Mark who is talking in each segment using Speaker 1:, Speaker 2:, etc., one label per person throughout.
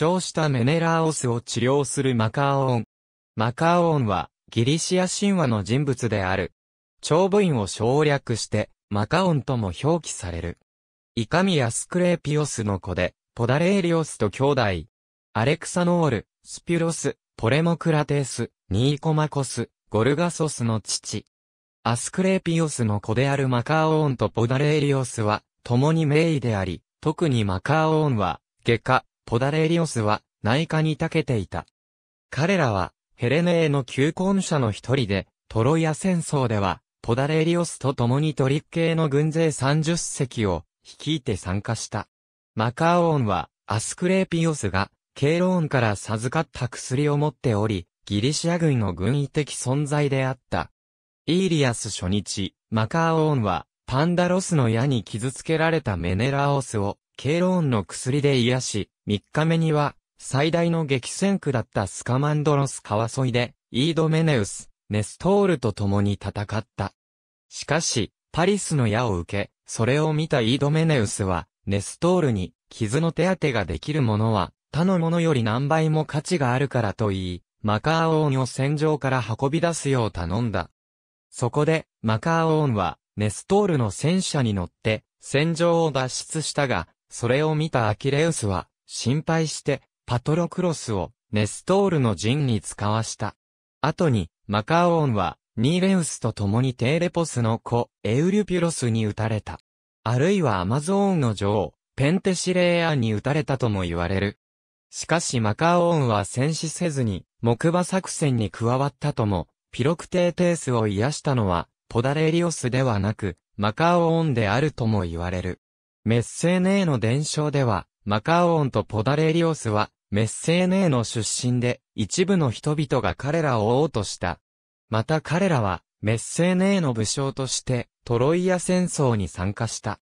Speaker 1: 傷したメネラーオスを治療するマカーオン。マカーオンは、ギリシア神話の人物である。長部員を省略して、マカオンとも表記される。イカミア・スクレーピオスの子で、ポダレーリオスと兄弟。アレクサノール、スピュロス、ポレモクラテス、ニーコマコス、ゴルガソスの父。アスクレーピオスの子であるマカオーンとポダレーリオスは、共に名医であり、特にマカオーンは、外科、ポダレーリオスは内科に長けていた。彼らはヘレネーの求婚者の一人で、トロイア戦争では、ポダレーリオスと共にトリッ系の軍勢30隻を率いて参加した。マカオーンはアスクレーピオスがケローンから授かった薬を持っており、ギリシア軍の軍医的存在であった。イーリアス初日、マカオーンはパンダロスの矢に傷つけられたメネラオスをケローンの薬で癒し、3日目には、最大の激戦区だったスカマンドロス川沿いで、イードメネウス、ネストールと共に戦った。しかし、パリスの矢を受け、それを見たイードメネウスは、ネストールに、傷の手当てができるものは、他のものより何倍も価値があるからと言い、マカーオーンを戦場から運び出すよう頼んだ。そこで、マカーオーンは、ネストールの戦車に乗って、戦場を脱出したが、それを見たアキレウスは、心配してパトロクロスをネストールの陣に使わした。後にマカオーンはニーレウスと共にテーレポスの子エウリュピュロスに撃たれた。あるいはアマゾーンの女王ペンテシレーアに撃たれたとも言われる。しかしマカオーンは戦死せずに木馬作戦に加わったとも、ピロクテーテースを癒したのはポダレリオスではなくマカオーンであるとも言われる。メッセーネーの伝承では、マカオーンとポダレリオスは、メッセーネーの出身で、一部の人々が彼らを追おうとした。また彼らは、メッセーネーの武将として、トロイア戦争に参加した。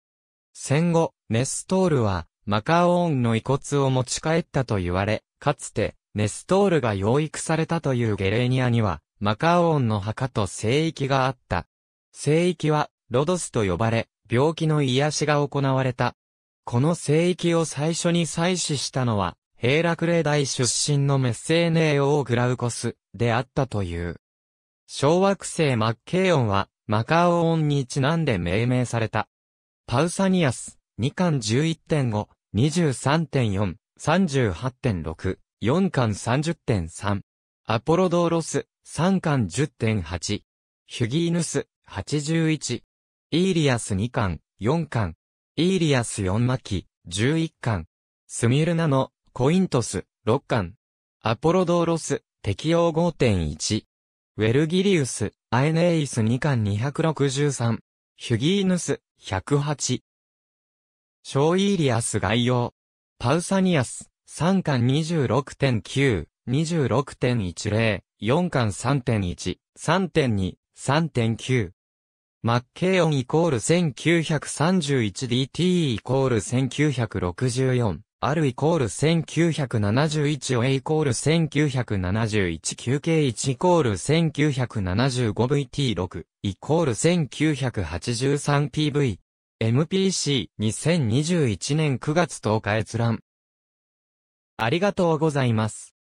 Speaker 1: 戦後、ネストールは、マカオーンの遺骨を持ち帰ったと言われ、かつて、ネストールが養育されたというゲレーニアには、マカオーンの墓と聖域があった。聖域は、ロドスと呼ばれ、病気の癒しが行われたこの聖域を最初に採取したのは、ヘーラクレ大出身のメッセーネー王グラウコスであったという。小惑星マッケイオンは、マカオオンにちなんで命名された。パウサニアス、2巻11.5、23.4、38.6、4巻30.3。アポロドーロス、3巻10.8。ヒュギーヌス、81。イーリアス2巻、4巻、イーリアス4巻、11巻。スミルナの、コイントス、6巻。アポロドーロス、適用5.1。ウェルギリウス、アエネイス2巻263。ヒュギーヌス、108。ショーイーリアス概要。パウサニアス、3巻26.9、26.10、4巻3.1、3.2、3.9。マッケイオンイコール 1931DT イコール1964。あるイコール1971を A イコール 1971QK1 イコール 1975VT6 イコール 1983PV MPC 2021年9月10日閲覧ありがとうございます。